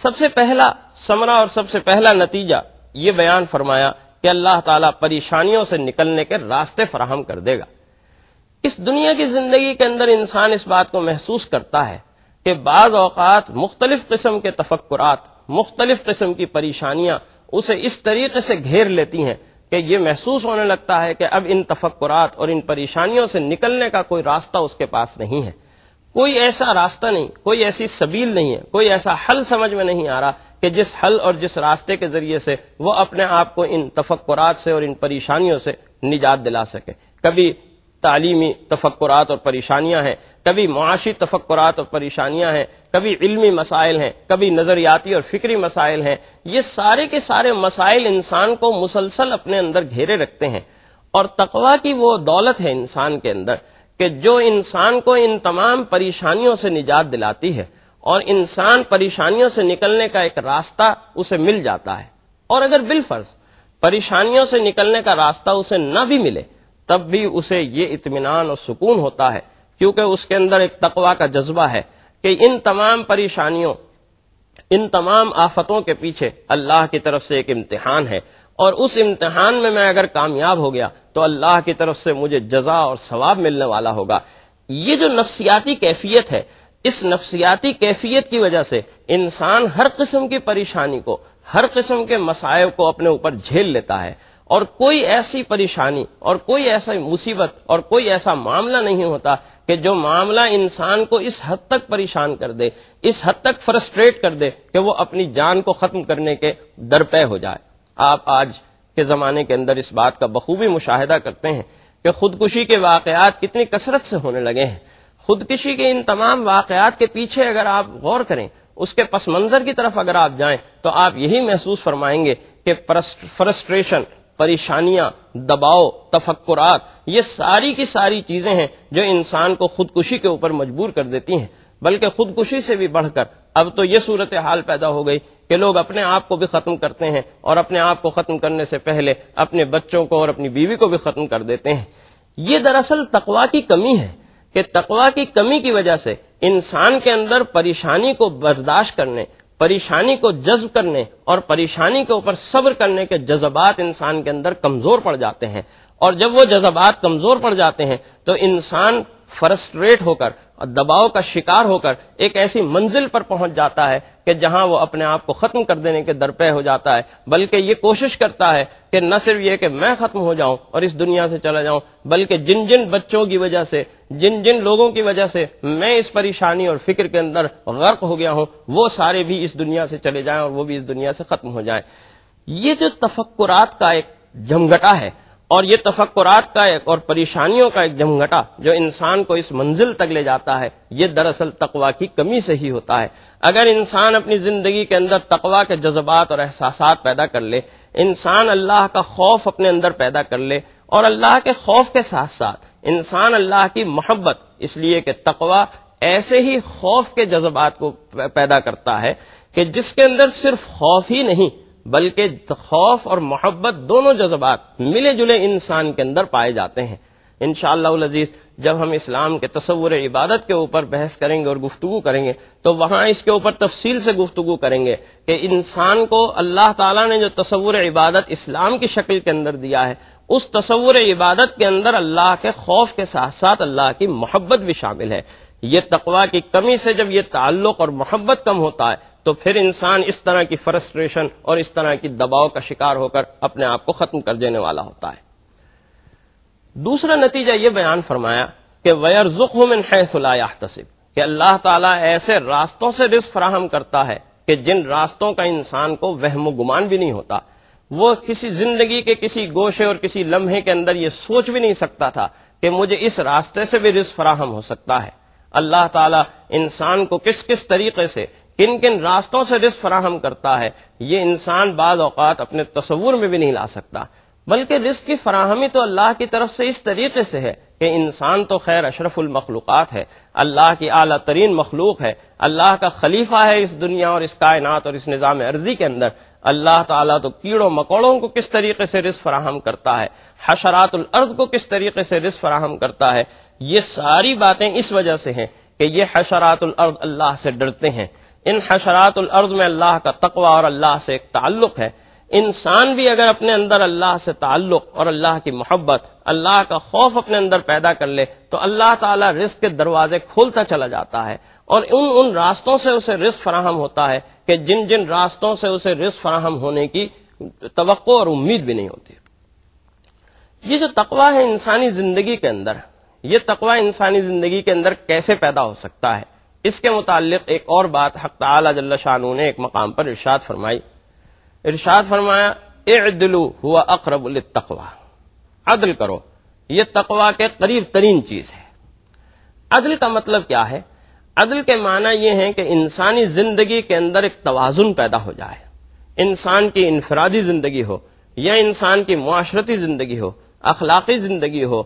सबसे पहला समरा और सबसे पहला नतीजा ये बयान फरमाया कि अल्लाह ताला परेशानियों से निकलने के रास्ते फराहम कर देगा इस दुनिया की जिंदगी के अंदर इंसान इस बात को महसूस करता है कि बाज अवत मुख्तलिफ किस्म के तफक्रात मुख्तलिफ किस्म की परेशानियां उसे इस तरीके से घेर लेती हैं कि यह महसूस होने लगता है कि अब इन तफक्रात और इन परेशानियों से निकलने का कोई रास्ता उसके पास नहीं है कोई ऐसा रास्ता नहीं कोई ऐसी सबील नहीं है कोई ऐसा हल समझ में नहीं आ रहा कि जिस हल और जिस रास्ते के जरिए से वो अपने आप को इन तफक्रात से और इन परेशानियों से निजात दिला सके कभी तालीमी तफक्रात और परेशानियां हैं कभी मुआशी तफक्रात और परेशानियां हैं कभी इल्मी मसाइल हैं कभी नज़रियाती और फिक्री मसाइल हैं ये सारे के सारे मसाइल इंसान को मुसलसल अपने अंदर घेरे रखते हैं और तकवा की वो दौलत है इंसान के अंदर कि जो इंसान को इन तमाम परेशानियों से निजात दिलाती है और इंसान परेशानियों से निकलने का एक रास्ता उसे मिल जाता है और अगर बिलफर्ज परेशानियों से निकलने का रास्ता उसे न भी मिले तब भी उसे ये इतमान और सुकून होता है क्योंकि उसके अंदर एक तकवा का जज्बा है कि इन तमाम परेशानियों इन तमाम आफतों के पीछे अल्लाह की तरफ से एक इम्तिहान है और उस इम्तिहान में मैं अगर कामयाब हो गया तो अल्लाह की तरफ से मुझे जजा और सवाब मिलने वाला होगा ये जो नफसियाती कैफियत है इस नफसियाती कैफियत की वजह से इंसान हर किस्म की परेशानी को हर किस्म के मसायब को अपने ऊपर झेल लेता है और कोई ऐसी परेशानी और कोई ऐसा मुसीबत और कोई ऐसा मामला नहीं होता कि जो मामला इंसान को इस हद तक परेशान कर दे इस हद तक फ्रस्ट्रेट कर दे कि वो अपनी जान को खत्म करने के दरपे हो जाए आप आज के जमाने के अंदर इस बात का बखूबी मुशाह करते हैं कि खुदकुशी के वाकत कितनी कसरत से होने लगे हैं खुदकुशी के इन तमाम वाकत के पीछे अगर आप गौर करें उसके पस मंजर की तरफ अगर आप जाए तो आप यही महसूस फरमाएंगे कि फ्रस्ट्रेशन परेशानियां दबाव तफक्कुरात ये सारी की सारी चीजें हैं जो इंसान को खुदकुशी के ऊपर मजबूर कर देती हैं बल्कि खुदकुशी से भी बढ़कर अब तो ये सूरत हाल पैदा हो गई कि लोग अपने आप को भी खत्म करते हैं और अपने आप को खत्म करने से पहले अपने बच्चों को और अपनी बीवी को भी खत्म कर देते हैं ये दरअसल तकवा की कमी है कि तकवा की कमी की वजह से इंसान के अंदर परेशानी को बर्दाश्त करने परेशानी को जज्ब करने और परेशानी के ऊपर सब्र करने के जज्बात इंसान के अंदर कमजोर पड़ जाते हैं और जब वो जज्बात कमजोर पड़ जाते हैं तो इंसान फ्रस्ट्रेट होकर दबाव का शिकार होकर एक ऐसी मंजिल पर पहुंच जाता है कि जहां वो अपने आप को खत्म कर देने के दरपे हो जाता है बल्कि ये कोशिश करता है कि न सिर्फ ये कि मैं खत्म हो जाऊं और इस दुनिया से चला जाऊं बल्कि जिन जिन बच्चों की वजह से जिन जिन लोगों की वजह से मैं इस परेशानी और फिक्र के अंदर गर्क हो गया हूं वो सारे भी इस दुनिया से चले जाए और वो भी इस दुनिया से खत्म हो जाए ये जो तफक्कुरात का एक जमघटा है और ये तफक्रात का एक और परेशानियों का एक जमघटा जो इंसान को इस मंजिल तक ले जाता है ये दरअसल तकवा की कमी से ही होता है अगर इंसान अपनी जिंदगी के अंदर तकवा के जज्बात और एहसास पैदा कर ले इंसान अल्लाह का खौफ अपने अंदर पैदा कर ले और अल्लाह के खौफ के साथ साथ इंसान अल्लाह की मोहब्बत इसलिए कि तकवा ऐसे ही खौफ के जज्बात को पैदा करता है कि जिसके अंदर सिर्फ खौफ ही नहीं बल्कि खौफ और मोहब्बत दोनों जज्बात मिले जुले इंसान के अंदर पाए जाते हैं इन शजीज़ जब हम इस्लाम के तस्वुर इबादत के ऊपर बहस करेंगे और गुफ्तु करेंगे तो वहां इसके ऊपर तफसील से गुफ्तु करेंगे कि इंसान को अल्लाह तला ने जो तस्वुर इबादत इस्लाम की शक्ल के अंदर दिया है उस तस्वुर इबादत के अंदर अल्लाह के खौफ के साथ साथ अल्लाह की मोहब्बत भी शामिल है ये तकवा की कमी से जब ये ताल्लुक और मोहब्बत कम होता है तो फिर इंसान इस तरह की फ्रस्ट्रेशन और इस तरह की दबाव का शिकार होकर अपने आप को खत्म कर देने वाला होता है दूसरा नतीजा यह बयान फरमाया कि वयरजुखमिन हैसलायाहतसिब कि अल्लाह ताला ऐसे रास्तों से रिस्क फराहम करता है कि जिन रास्तों का इंसान को वहम गुमान भी नहीं होता वो किसी जिंदगी के किसी गोशे और किसी लम्हे के अंदर ये सोच भी नहीं सकता था कि मुझे इस रास्ते से भी रिस्क फराहम हो सकता है अल्लाह ताला इंसान को किस किस तरीके से किन किन रास्तों से रिस्क फराहम करता है ये इंसान बाद अवकात अपने तस्वूर में भी नहीं ला सकता बल्कि रिस्क की फराहमी तो अल्लाह की तरफ से इस तरीके से है कि इंसान तो खैर अशरफुलमखलूक़ात है अल्लाह की अली तरीन मखलूक है अल्लाह का खलीफा है इस दुनिया और इस कायनात और इस निज़ाम अर्जी के अंदर अल्लाह ताला तो कीड़ों मकोड़ों को किस तरीके से रिस्क फराहम करता है हशरातुलर्द को किस तरीके से रिस्क फराहम करता है ये सारी बातें इस वजह से हैं कि ये हशरातुलर्द अल्लाह से डरते हैं इन हशरातर्द में अल्लाह का तकवा और अल्लाह से एक ताल्लुक है इंसान भी अगर अपने अंदर अल्लाह से ताल्लुक और अल्लाह की मोहब्बत अल्लाह का खौफ अपने अंदर पैदा कर ले तो अल्लाह ताला रिस्क के दरवाजे खोलता चला जाता है और उन उन रास्तों से उसे रिस्क फराहम होता है कि जिन जिन रास्तों से उसे रिस्क फराहम होने की तो और उम्मीद भी नहीं होती ये जो तकवा है इंसानी जिंदगी के अंदर ये तकवा इंसानी जिंदगी के अंदर कैसे पैदा हो सकता है इसके मुतालिक एक और बात हक तला शानू ने एक मकाम पर इर्शाद फरमाई इर्शाद फरमाया एदलू हुआ अकरब तकवा अदल करो ये तकवा के करीब तरीन चीज है अदल का मतलब क्या है अदल के माना यह है कि इंसानी जिंदगी के अंदर एक तोज़ुन पैदा हो जाए इंसान की इनफरादी जिंदगी हो या इंसान की माशरती जिंदगी हो अखलाकी जिंदगी हो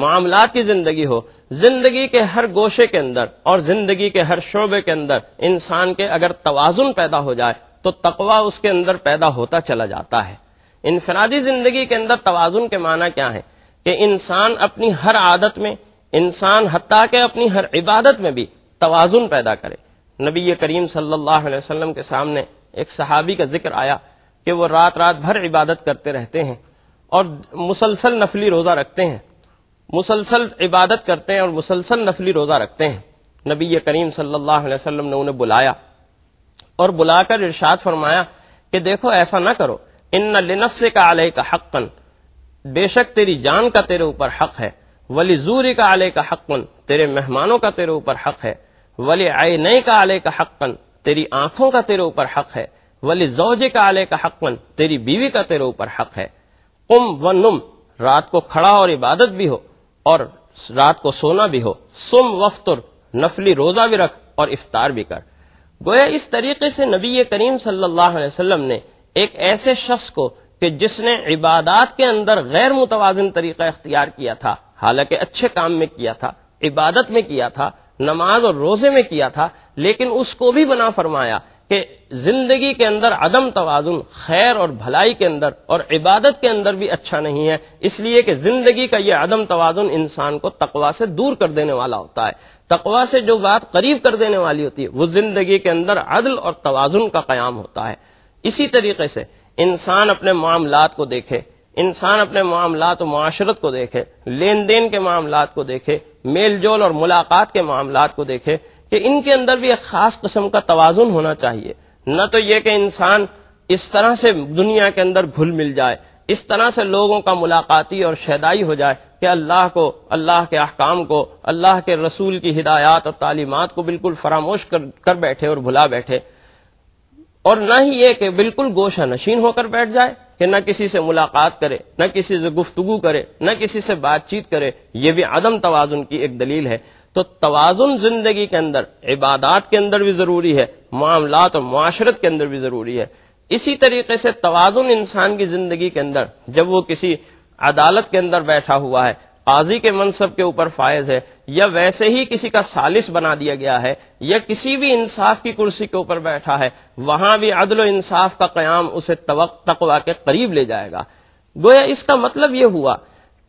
मामला की जिंदगी हो जिंदगी के हर गोशे के अंदर और जिंदगी के हर शोबे के अंदर इंसान के अगर तोजुन पैदा हो जाए तो तकवा उसके अंदर पैदा होता चला जाता है इनफरादी जिंदगी के अंदर तोजुन के माना क्या है कि इंसान अपनी हर आदत में इंसान हती के अपनी हर इबादत में भी तोजुन पैदा करे नबी करीम सल्लल्लाहु अलैहि के सामने एक सहाबी का जिक्र आया कि वो रात रात भर इबादत करते रहते हैं और मुसलसल नफली रोज़ा रखते हैं मुसलसल इबादत करते हैं और मुसलसल नफली रोज़ा रखते हैं नबी करीम सल्लल्लाहु अलैहि वसल्लम ने उन्हें बुलाया और बुलाकर इरशाद फरमाया कि देखो ऐसा ना करो इन लिनफ से का आलह का हक्कन बेशक तेरी जान का तेरे ऊपर हक है वली जूरी का आलह का हक्कन तेरे मेहमानों का तेरे ऊपर हक है वली आय नई का आलह का हक्कन तेरी आंखों का तेरे ऊपर हक है वली जोजे का आलह का हक्कन तेरी बीवी का तेरे ऊपर हक है कुम व नुम रात को खड़ा और इबादत भी हो और रात को सोना भी हो सुम वफ्तुर नफली रोजा भी रख और इफ्तार भी कर गोया इस तरीके से नबी करीम सल्लल्लाहु अलैहि वसल्लम ने एक ऐसे शख्स को कि जिसने इबादत के अंदर गैर मुतवाजन तरीका इख्तियार किया था हालांकि अच्छे काम में किया था इबादत में किया था नमाज और रोजे में किया था लेकिन उसको भी बना फरमाया कि जिंदगी के अंदर अदम तोज़ुन खैर और भलाई के अंदर और इबादत के अंदर भी अच्छा नहीं है इसलिए कि जिंदगी का यह अदम तोज़ुन इंसान को तकवा से दूर कर देने वाला होता है तकवा से जो बात करीब कर देने वाली होती है वो जिंदगी के अंदर अदल और तोज़ुन का क्याम होता है इसी तरीके से इंसान अपने मामलात को देखे इंसान अपने मामलात और माशरत को देखे लेन देन के मामलात को देखे मेल जोल और मुलाकात के मामलात को देखे कि इनके अंदर भी एक खास कस्म का तोजुन होना चाहिए न तो ये कि इंसान इस तरह से दुनिया के अंदर घुल मिल जाए इस तरह से लोगों का मुलाकाती और शहदाई हो जाए कि अल्लाह को अल्लाह के अहकाम को अल्लाह के रसूल की हिदायत और तालीमत को बिल्कुल फरामोश कर, कर बैठे और भुला बैठे और ना ही ये कि बिल्कुल गोशा नशीन होकर बैठ जाए कि न किसी से मुलाकात करे न किसी से गुफ्तगु करे न किसी से बातचीत करे ये भी आदम तोजुन की एक दलील है तो तोज़ुन जिंदगी के अंदर इबादात के अंदर भी ज़रूरी है मामलात और माशरत के अंदर भी ज़रूरी है इसी तरीके से तोज़ुन इंसान की ज़िंदगी के अंदर जब वो किसी अदालत के अंदर बैठा हुआ है काजी के मनसब के ऊपर फायज है या वैसे ही किसी का सालिस बना दिया गया है या किसी भी इंसाफ की कुर्सी के ऊपर बैठा है वहां भी अदल इंसाफ का क्याम उसे तकवा के करीब ले जाएगा गोया इसका मतलब यह हुआ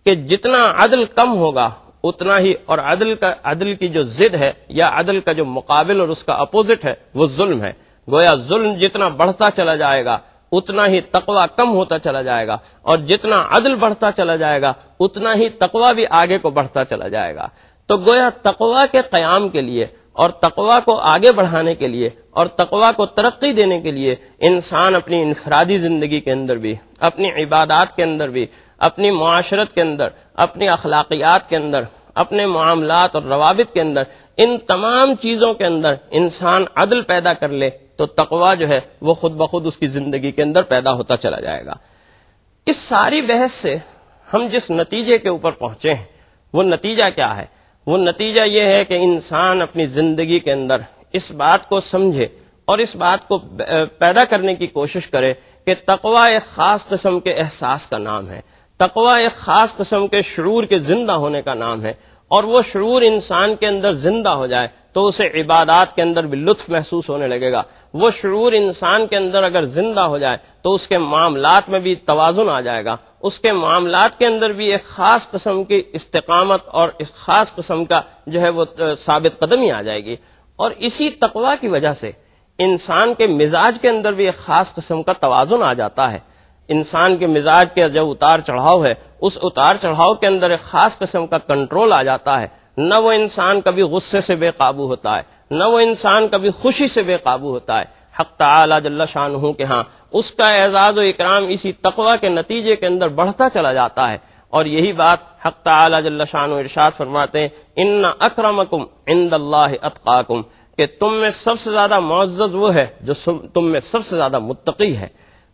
कि जितना अदल कम होगा उतना ही और अदल का अदल की जो जिद है या अदल का जो मुकाबल और उसका अपोजिट है वो जुल्म है गोया जुल्म जितना बढ़ता चला जाएगा उतना ही तकवा कम होता चला जाएगा और जितना अदल बढ़ता चला जाएगा उतना ही तकवा भी आगे को बढ़ता चला जाएगा तो गोया तकवा के क्याम के लिए और तकवा को आगे बढ़ाने के लिए और तकवा को तरक्की देने के लिए इंसान अपनी इंफरादी जिंदगी के अंदर भी अपनी इबादात के अंदर भी अपनी माशरत के अंदर अपनी अखलाकियात के अंदर अपने मामलात और रवाबित के अंदर इन तमाम चीज़ों के अंदर इंसान अदल पैदा कर ले तो तकवा जो है वो खुद ब खुद उसकी ज़िंदगी के अंदर पैदा होता चला जाएगा इस सारी बहस से हम जिस नतीजे के ऊपर पहुंचे हैं वो नतीजा क्या है वो नतीजा ये है कि इंसान अपनी ज़िंदगी के अंदर इस बात को समझे और इस बात को पैदा करने की कोशिश करे कि तकवा एक ख़ास कस्म के एहसास का नाम है तकवा एक ख़ास कस्म के शूर के ज़िंदा होने का नाम है और वो शूर इंसान के अंदर ज़िंदा हो जाए तो उसे इबादत के अंदर भी लुत्फ महसूस होने लगेगा वो शूर इंसान के अंदर अगर ज़िंदा हो जाए तो उसके मामला में भी तोज़ुन आ जाएगा उसके मामला के अंदर भी एक ख़ास कस्म की इस्तकामत और इस ख़ास कस्म का जो है वो साबित कदमी आ जाएगी और इसी तकवा की वजह से इंसान के मिजाज के अंदर भी एक ख़ास कस्म का तोज़ुन आ जाता है इंसान के मिजाज के जो उतार चढ़ाव है उस उतार चढ़ाव के अंदर एक खास किस्म का कंट्रोल आ जाता है न वो इंसान कभी गुस्से से बेकाबू होता है न वो इंसान कभी खुशी से बेकाबू होता है हक तला शाह के हाँ उसका एजाज इकराम इसी तकवा के नतीजे के अंदर बढ़ता चला जाता है और यही बात हक तला शाह इर्शाद फरमाते हैं इन अक्रमकुम इंद अतकाकुम कि तुम में सबसे ज्यादा मुआज वो है जो तुम में सबसे ज्यादा मुत्तकी है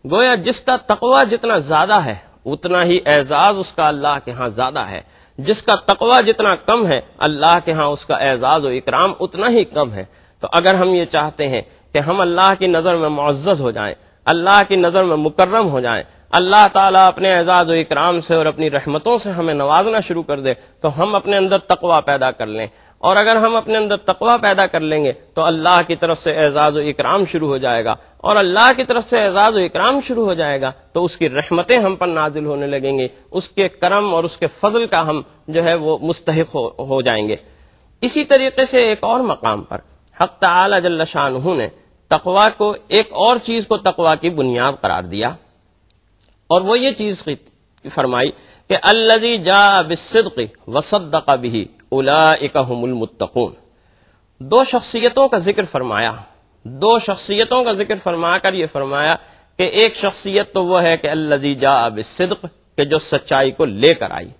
गोया जिसका तकवा जितना ज्यादा है उतना ही एजाज उसका अल्लाह के यहाँ ज्यादा है जिसका तकवा जितना कम है अल्लाह के यहाँ उसका एजाज और इकराम उतना ही कम है तो अगर हम ये चाहते हैं कि हम अल्लाह की नज़र में मुआज़ हो जाएं अल्लाह की नज़र में मुकर्रम हो जाएं अल्लाह ताला अपने एजाज और इकराम से और अपनी रहमतों से हमें नवाजना शुरू कर दे तो हम अपने अंदर तकवा पैदा कर लें और अगर हम अपने अंदर तकवा पैदा कर लेंगे तो अल्लाह की तरफ से एजाज इकराम शुरू हो जाएगा और अल्लाह की तरफ से एजाज इकराम शुरू हो जाएगा तो उसकी रहमतें हम पर नाजिल होने लगेंगी उसके करम और उसके फजल का हम जो है वो मुस्तक हो, हो जाएंगे इसी तरीके से एक और मकाम पर हक तला शाह ने तकवा को एक और चीज को तकवा की बुनियाद करार दिया और वो ये चीज फरमाई कि अल्लजी जा बिसद वसद भी उलाकमुलमतकून दो शख्सियतों का जिक्र फरमाया दो शख्सियतों का जिक्र फरमा कर यह फरमाया कि एक शख्सियत तो वह है कि अल्लाजी जा सिद्क के जो सच्चाई को लेकर आई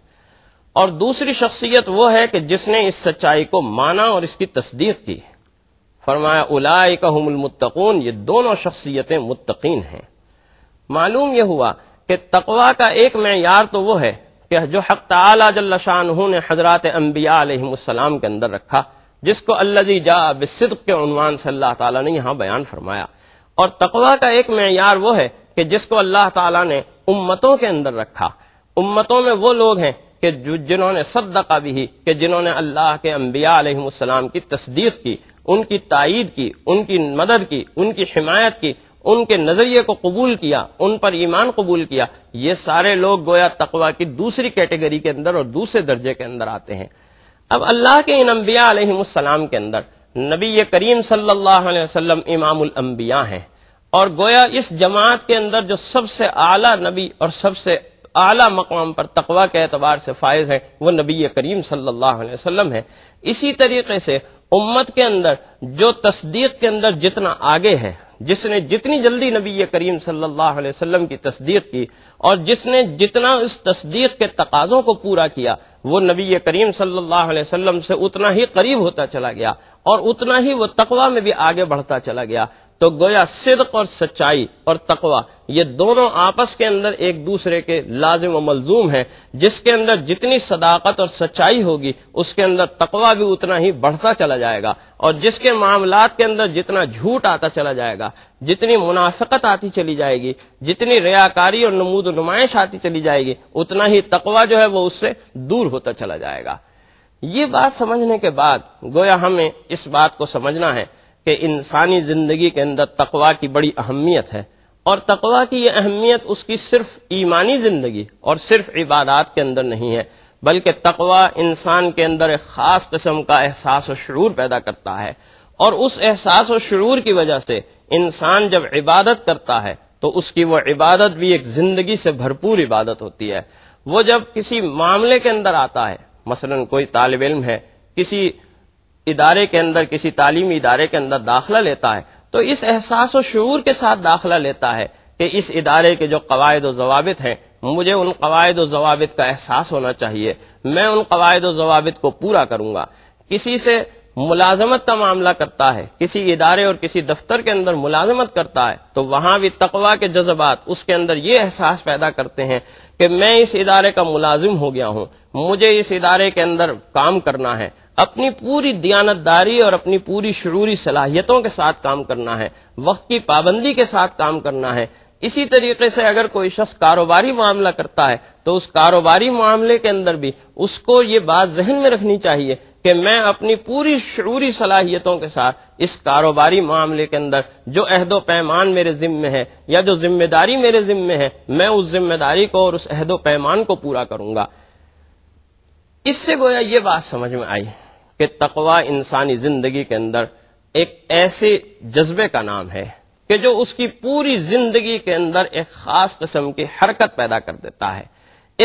और दूसरी शख्सियत वह है कि जिसने इस सच्चाई को माना और इसकी तस्दीक की फरमाया उलाकमुलमतकून ये दोनों शख्सियतें मुतकीन हैं मालूम यह हुआ कि तकवा का एक मैार तो वह है कि जो हक तला ने हजरत अम्बिया के अंदर रखा जिसको अल्लाजी जा बिसद के उनवान से अल्लाह ताला ने यहाँ बयान फरमाया और तकवा का एक मैार वो है कि जिसको अल्लाह ताला ने उम्मतों के अंदर रखा उम्मतों में वो लोग हैं कि जिन्होंने सदका भी कि जिन्होंने अल्लाह के अम्बिया की तस्दीक की उनकी तायद की उनकी मदद की उनकी हिमायत की उनके नजरिए को कबूल किया उन पर ईमान कबूल किया ये सारे लोग गोया तकवा की दूसरी कैटेगरी के अंदर और दूसरे दर्जे के अंदर आते हैं अब अल्लाह के इन अम्बिया के अंदर नबी करीम सल्लल्लाहु अलैहि हैं और गोया इस जमात के अंदर जो सबसे आला नबी और सबसे आला मकाम पर तकवा के एतबार से फायज है वह नबी करीम सल्लाम है इसी तरीके से उम्मत के अंदर जो तस्दीक के अंदर जितना आगे है जिसने जितनी जल्दी नबी करीम सल्लल्लाहु अलैहि वसल्लम की तस्दीक की और जिसने जितना इस तस्दीक के तकाजों को पूरा किया वो नबी करीम सल्लल्लाहु अलैहि वसल्लम से उतना ही करीब होता चला गया और उतना ही वो तकवा में भी आगे बढ़ता चला गया तो गोया सिद्क और सच्चाई और तकवा ये दोनों आपस के अंदर एक दूसरे के लाजिम व मलजूम है जिसके अंदर जितनी सदाकत और सच्चाई होगी उसके अंदर तकवा भी उतना ही बढ़ता चला जाएगा और जिसके मामला के अंदर जितना झूठ आता चला जाएगा जितनी मुनाफिकत आती चली जाएगी जितनी रयाकारी और नमूद नुमाइश आती चली जाएगी उतना ही तकवा जो है वो उससे दूर होता चला जाएगा ये बात समझने के बाद गोया हमें इस बात को समझना है कि इंसानी ज़िंदगी के अंदर तकवा की बड़ी अहमियत है और तकवा की यह अहमियत उसकी सिर्फ ईमानी ज़िंदगी और सिर्फ इबादत के अंदर नहीं है बल्कि तकवा इंसान के अंदर एक ख़ास किस्म का एहसास व शुरूर पैदा करता है और उस एहसास व शुरूर की वजह से इंसान जब इबादत करता है तो उसकी वो इबादत भी एक ज़िंदगी से भरपूर इबादत होती है वो जब किसी मामले के अंदर आता है मसलन कोई तालब इम है किसी इदारे के अंदर किसी तालीमी इदारे के अंदर दाखिला लेता है तो इस एहसास व शूर के साथ दाखिला लेता है कि इस इदारे के जो कवायद जवाबित हैं मुझे उन कवायद जवाबित का एहसास होना चाहिए मैं उन कवायद जवाबित को पूरा करूंगा किसी से मुलाजमत का मामला करता है किसी इदारे और किसी दफ्तर के अंदर मुलाजमत करता है तो वहां भी तकवा के जज्बात उसके अंदर ये एहसास पैदा करते हैं कि मैं इस इदारे का मुलाजिम हो गया हूं मुझे इस इदारे के अंदर काम करना है अपनी पूरी दयानतदारी और अपनी पूरी शरूरी सलाहियतों के साथ काम करना है वक्त की पाबंदी के साथ काम करना है इसी तरीके से अगर कोई शख्स कारोबारी मामला करता है तो उस कारोबारी मामले के अंदर भी उसको ये बात जहन में रखनी चाहिए कि मैं अपनी पूरी शरूरी सलाहियतों के साथ इस कारोबारी मामले के अंदर जो अहदो पैमान मेरे जिम्मे है या जो जिम्मेदारी मेरे जिम्मे है मैं उस जिम्मेदारी को और उस अहदो पैमान को पूरा करूंगा इससे गोया ये बात समझ में आई कि तकवा इंसानी जिंदगी के अंदर एक ऐसे जज्बे का नाम है कि जो उसकी पूरी जिंदगी के अंदर एक खास कस्म की हरकत पैदा कर देता है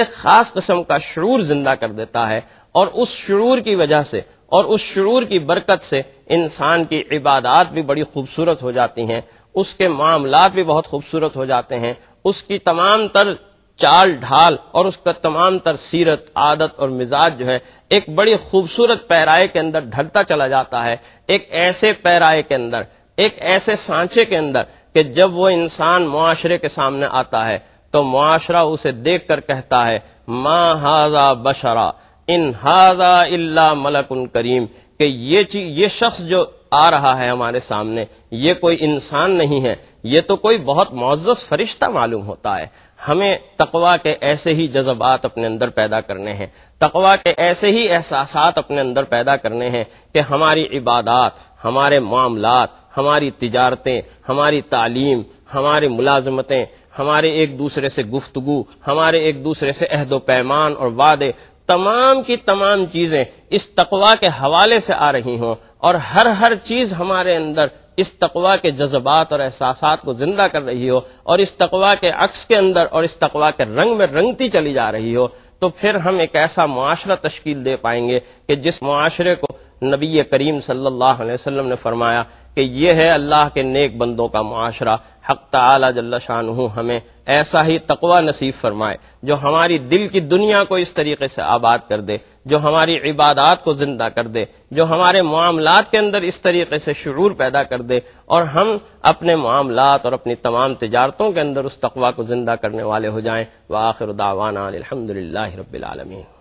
एक खास कस्म का शुरू जिंदा कर देता है और उस शुरू की वजह से और उस शुरू की बरकत से इंसान की इबादत भी बड़ी खूबसूरत हो जाती हैं उसके मामला भी बहुत खूबसूरत हो जाते हैं उसकी तमाम तर चाल ढाल और उसका तमाम तर सीरत आदत और मिजाज जो है एक बड़ी खूबसूरत पैराए के अंदर ढलता चला जाता है एक ऐसे पैराए के अंदर एक ऐसे सांचे के अंदर कि जब वो इंसान मुआशरे के सामने आता है तो मुआशरा उसे देख कर कहता है मा हाजा बशरा इन हाजा इल्ला मलकुन करीम कि ये चीज ये शख्स जो आ रहा है हमारे सामने ये कोई इंसान नहीं है ये तो कोई बहुत मोजस फरिश्ता मालूम होता है हमें तकवा के ऐसे ही जज्बात अपने अंदर पैदा करने हैं तकवा के ऐसे ही एहसास अपने अंदर पैदा करने हैं कि हमारी इबादत हमारे मामलात हमारी तजारतें हमारी तालीम हमारी मुलाजमतें हमारे एक दूसरे से गुफ्तु हमारे एक दूसरे से अहदो पैमान और वादे तमाम की तमाम चीज़ें इस तकवा के हवाले से आ रही हों और हर हर चीज़ हमारे अंदर इस तकवा के जज्बात और एहसास को जिंदा कर रही हो और इस तकवा के अक्स के अंदर और इस तकवा के रंग में रंगती चली जा रही हो तो फिर हम एक ऐसा मुआरा तश्कील दे पाएंगे कि जिस मुआरे को नबी करीम सल्लाम ने फरमाया कि यह है अल्लाह के नेक बंदों का मुआरा हक ताला जल्ला शाह हमें ऐसा ही तकवा नसीब फरमाए जो हमारी दिल की दुनिया को इस तरीके से आबाद कर दे जो हमारी इबादत को जिंदा कर दे जो हमारे मामलात के अंदर इस तरीके से शुरू पैदा कर दे और हम अपने मामलात और अपनी तमाम तजारतों के अंदर उस तकवा को जिंदा करने वाले हो जाएं व आखिर दावाना अलहमदिल्ला रबालमीन